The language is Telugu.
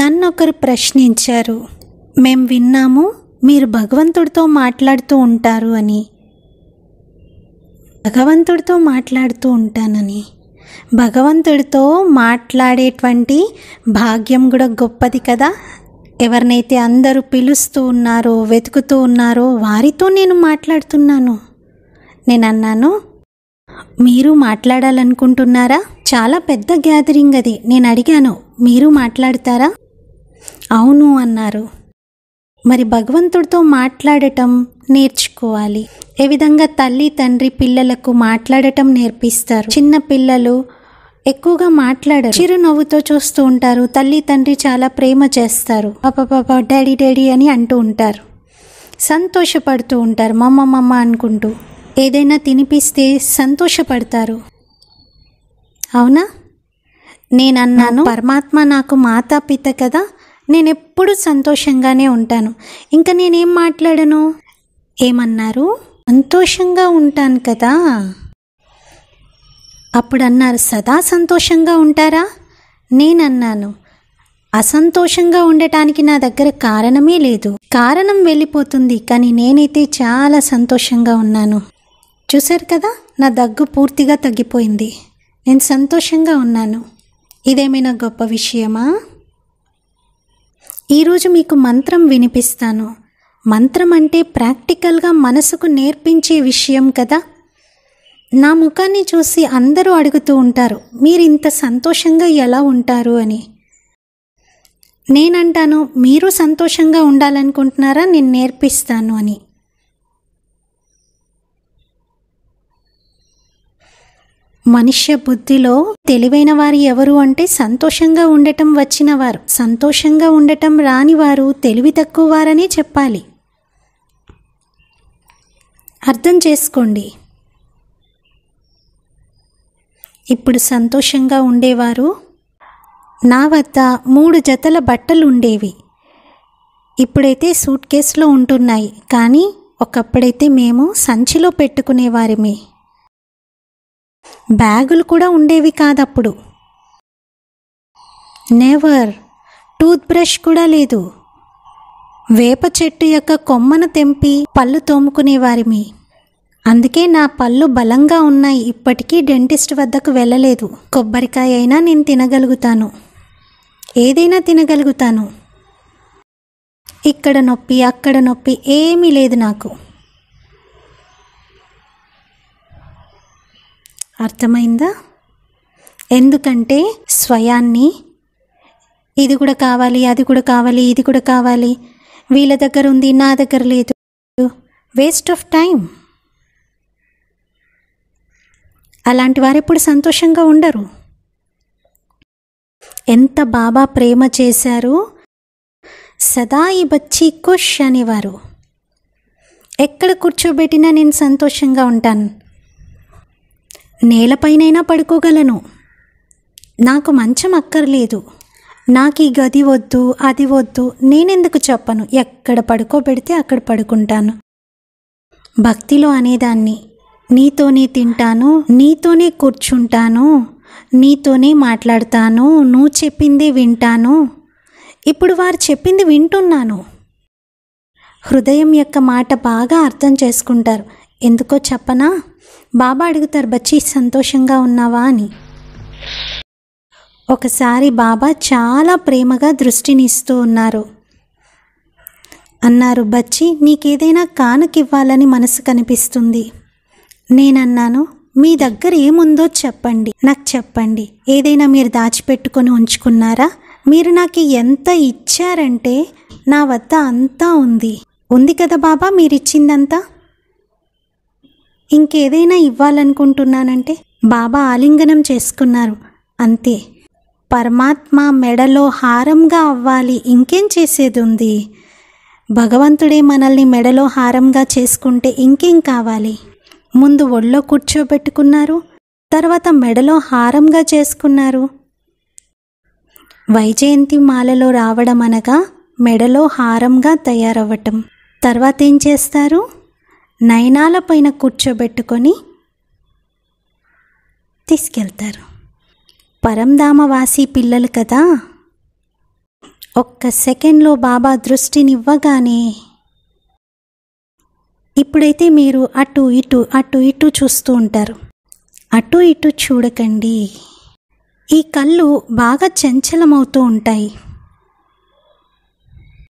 నన్నొకరు ప్రశ్నించారు మేం విన్నాము మీరు భగవంతుడితో మాట్లాడుతూ ఉంటారు అని భగవంతుడితో మాట్లాడుతూ ఉంటానని భగవంతుడితో మాట్లాడేటువంటి భాగ్యం కూడా గొప్పది కదా ఎవరినైతే అందరూ పిలుస్తూ ఉన్నారో వెతుకుతూ ఉన్నారో వారితో నేను మాట్లాడుతున్నాను నేను అన్నాను మీరు మాట్లాడాలనుకుంటున్నారా చాలా పెద్ద గ్యాదరింగ్ అది నేను అడిగాను మీరు మాట్లాడతారా అవును అన్నారు మరి భగవంతుడితో మాట్లాడటం నేర్చుకోవాలి ఏ విధంగా తల్లి తండ్రి పిల్లలకు మాట్లాడటం నేర్పిస్తారు చిన్న పిల్లలు ఎక్కువగా మాట్లాడరు చిరునవ్వుతో చూస్తూ ఉంటారు తల్లి తండ్రి చాలా ప్రేమ చేస్తారు పాప పాప డాడీ డాడీ అని అంటూ ఉంటారు సంతోషపడుతూ ఉంటారు మమ్మ మమ్మ అనుకుంటూ ఏదైనా తినిపిస్తే సంతోషపడతారు అవునా నేనన్నాను పరమాత్మ నాకు మాతాపిత కదా నేను ఎప్పుడు సంతోషంగానే ఉంటాను ఇంకా నేనేం మాట్లాడను ఏమన్నారు సంతోషంగా ఉంటాను కదా అప్పుడు అన్నారు సదా సంతోషంగా ఉంటారా నేనన్నాను అసంతోషంగా ఉండటానికి నా దగ్గర కారణమే లేదు కారణం వెళ్ళిపోతుంది కానీ నేనైతే చాలా సంతోషంగా ఉన్నాను చూశారు కదా నా దగ్గు పూర్తిగా తగ్గిపోయింది నేను సంతోషంగా ఉన్నాను ఇదేమైనా గొప్ప విషయమా ఈరోజు మీకు మంత్రం వినిపిస్తాను మంత్రం అంటే ప్రాక్టికల్గా మనసుకు నేర్పించే విషయం కదా నా ముఖాన్ని చూసి అందరూ అడుగుతూ ఉంటారు మీరు ఇంత సంతోషంగా ఎలా ఉంటారు అని నేనంటాను మీరు సంతోషంగా ఉండాలనుకుంటున్నారా నేను నేర్పిస్తాను అని మనుష్య బుద్ధిలో తెలివైన వారు ఎవరు అంటే సంతోషంగా ఉండటం వచ్చిన వారు సంతోషంగా ఉండటం రాని వారు తెలివి తక్కువ వారనే చెప్పాలి అర్థం చేసుకోండి ఇప్పుడు సంతోషంగా ఉండేవారు నా వద్ద మూడు జతల బట్టలు ఉండేవి ఇప్పుడైతే సూట్ కేసులో ఉంటున్నాయి కానీ ఒకప్పుడైతే మేము సంచిలో పెట్టుకునేవారిమే బ్యాగులు కూడా ఉండేవి కాదప్పుడు నెవర్ టూత్ బ్రష్ కూడా లేదు వేప చెట్టు యొక్క కొమ్మను తెంపి పళ్ళు తోముకునేవారిమి అందుకే నా పళ్ళు బలంగా ఉన్నాయి ఇప్పటికీ డెంటిస్ట్ వద్దకు వెళ్ళలేదు కొబ్బరికాయ అయినా నేను తినగలుగుతాను ఏదైనా తినగలుగుతాను ఇక్కడ నొప్పి అక్కడ నొప్పి ఏమీ లేదు నాకు అర్థమైందా ఎందుకంటే స్వయాన్ని ఇది కూడా కావాలి అది కూడా కావాలి ఇది కూడా కావాలి వీళ్ళ దగ్గర ఉంది నా దగ్గర లేదు వేస్ట్ ఆఫ్ టైం అలాంటి వారు ఎప్పుడు సంతోషంగా ఉండరు ఎంత బాబా ప్రేమ చేశారు సదా ఈ బచ్చి కుష్ అనేవారు ఎక్కడ కూర్చోబెట్టినా నేను సంతోషంగా ఉంటాను నేలపైనైనా పడుకోగలను నాకు మంచం అక్కర్లేదు నాకు ఈ గది వద్దు అది వద్దు నేనెందుకు చెప్పను ఎక్కడ పడుకోబెడితే అక్కడ పడుకుంటాను భక్తిలో అనేదాన్ని నీతోనే తింటాను నీతోనే కూర్చుంటాను నీతోనే మాట్లాడతాను నువ్వు చెప్పిందే వింటాను ఇప్పుడు వారు చెప్పింది వింటున్నాను హృదయం యొక్క మాట బాగా అర్థం చేసుకుంటారు ఎందుకో చెప్పనా బాబా అడుగుతారు బచ్చి సంతోషంగా ఉన్నావా అని ఒకసారి బాబా చాలా ప్రేమగా దృష్టినిస్తూ ఉన్నారు అన్నారు బచ్చి నీకేదైనా కానుకివ్వాలని మనసు కనిపిస్తుంది నేనన్నాను మీ దగ్గర ఏముందో చెప్పండి నాకు చెప్పండి ఏదైనా మీరు దాచిపెట్టుకొని ఉంచుకున్నారా మీరు నాకు ఎంత ఇచ్చారంటే నా వద్ద అంతా ఉంది ఉంది కదా బాబా మీరిచ్చిందంతా ఇంకేదైనా ఇవ్వాలనుకుంటున్నానంటే బాబా ఆలింగనం చేసుకున్నారు అంతే పరమాత్మ మెడలో హారంగా అవ్వాలి ఇంకేం చేసేది ఉంది భగవంతుడే మనల్ని మెడలో హారంగా చేసుకుంటే ఇంకేం కావాలి ముందు ఒళ్ళో కూర్చోబెట్టుకున్నారు తర్వాత మెడలో హారంగా చేసుకున్నారు వైజయంతి మాలలో రావడం అనగా మెడలో హారంగా తయారవ్వటం తర్వాత ఏం చేస్తారు నయనాలపైన కూర్చోబెట్టుకొని తీసుకెళ్తారు పరంధామవాసి పిల్లలు కదా ఒక్క సెకండ్లో బాబా దృష్టినివ్వగానే ఇప్పుడైతే మీరు అటు ఇటు అటు ఇటు చూస్తూ ఉంటారు అటు ఇటు చూడకండి ఈ కళ్ళు బాగా చంచలమవుతూ ఉంటాయి